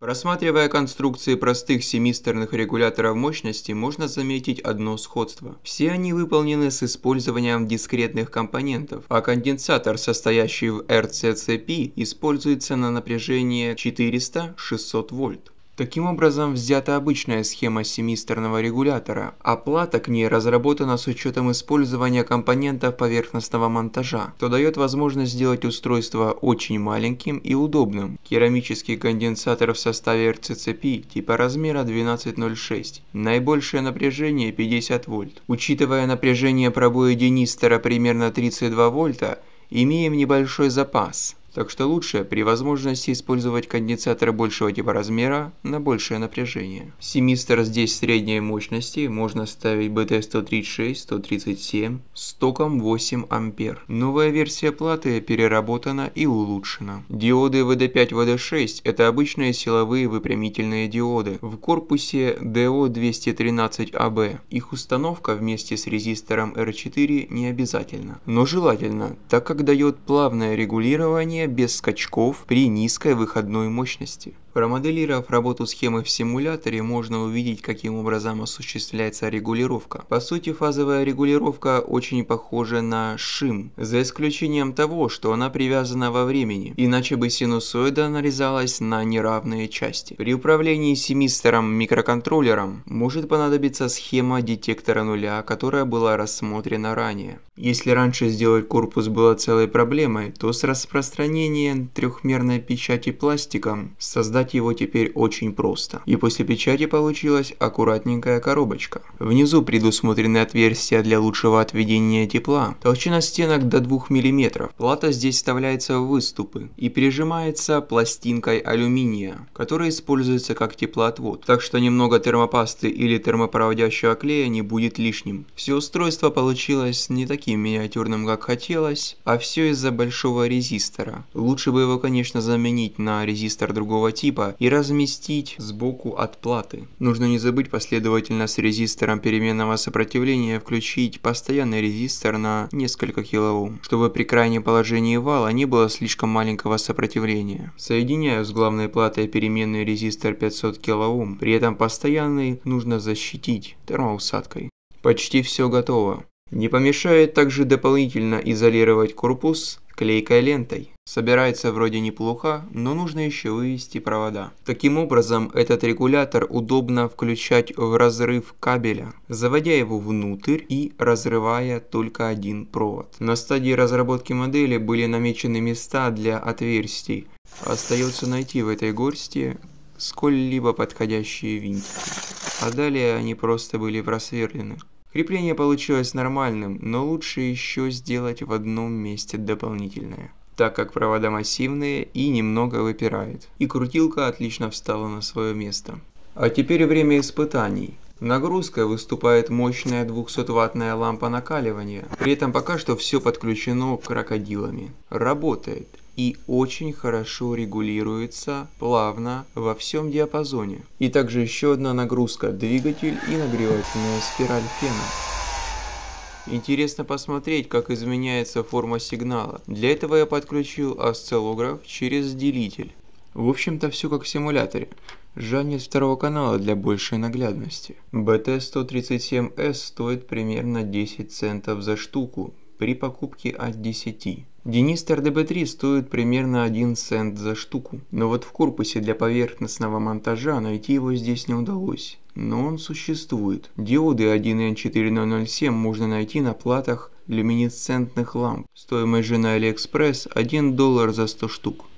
Просматривая конструкции простых семистерных регуляторов мощности, можно заметить одно сходство. Все они выполнены с использованием дискретных компонентов, а конденсатор, состоящий в RCCP, используется на напряжение 400-600 вольт. Таким образом, взята обычная схема семисторного регулятора. Оплата к ней разработана с учетом использования компонентов поверхностного монтажа, что дает возможность сделать устройство очень маленьким и удобным. Керамический конденсатор в составе RCCP типа размера 1206, наибольшее напряжение 50 вольт. Учитывая напряжение пробоя Денистера примерно 32 вольта, имеем небольшой запас – так что лучше при возможности использовать конденсатор большего типа размера на большее напряжение. Семистр здесь средней мощности можно ставить BT136, 137 с током 8 ампер. Новая версия платы переработана и улучшена. Диоды VD5 VD6 это обычные силовые выпрямительные диоды в корпусе DO213AB. А их установка вместе с резистором R4 не обязательна, но желательно, так как дает плавное регулирование без скачков при низкой выходной мощности. Промоделировав работу схемы в симуляторе, можно увидеть, каким образом осуществляется регулировка. По сути, фазовая регулировка очень похожа на шим, за исключением того, что она привязана во времени, иначе бы синусоида нарезалась на неравные части. При управлении семистером микроконтроллером может понадобиться схема детектора нуля, которая была рассмотрена ранее. Если раньше сделать корпус было целой проблемой, то с распространением трехмерной печати пластиком создать Создать его теперь очень просто. И после печати получилась аккуратненькая коробочка. Внизу предусмотрены отверстия для лучшего отведения тепла. Толщина стенок до 2 мм. Плата здесь вставляется в выступы и прижимается пластинкой алюминия, которая используется как теплоотвод. Так что немного термопасты или термопроводящего клея не будет лишним. Все устройство получилось не таким миниатюрным, как хотелось, а все из-за большого резистора. Лучше бы его, конечно, заменить на резистор другого типа, типа и разместить сбоку от платы. Нужно не забыть последовательно с резистором переменного сопротивления включить постоянный резистор на несколько килоом, чтобы при крайнем положении вала не было слишком маленького сопротивления. Соединяю с главной платой переменный резистор 500 килоом, при этом постоянный нужно защитить термоусадкой. Почти все готово. Не помешает также дополнительно изолировать корпус клейкой лентой. Собирается вроде неплохо, но нужно еще вывести провода. Таким образом, этот регулятор удобно включать в разрыв кабеля, заводя его внутрь и разрывая только один провод. На стадии разработки модели были намечены места для отверстий. Остается найти в этой горсти сколь-либо подходящие винтики. А далее они просто были просверлены. Крепление получилось нормальным, но лучше еще сделать в одном месте дополнительное так как провода массивные и немного выпирает. И крутилка отлично встала на свое место. А теперь время испытаний. Нагрузкой выступает мощная 200-ваттная лампа накаливания, при этом пока что все подключено крокодилами. Работает и очень хорошо регулируется плавно во всем диапазоне. И также еще одна нагрузка – двигатель и нагревательная спираль фена. Интересно посмотреть, как изменяется форма сигнала. Для этого я подключил осциллограф через делитель. В общем-то все как в симуляторе. Жанец второго канала для большей наглядности. BT-137S стоит примерно 10 центов за штуку, при покупке от 10. Денистер ДБ-3 стоит примерно 1 цент за штуку, но вот в корпусе для поверхностного монтажа найти его здесь не удалось, но он существует. Диоды 1N4007 можно найти на платах люминесцентных ламп, стоимость же на Алиэкспресс 1 доллар за 100 штук.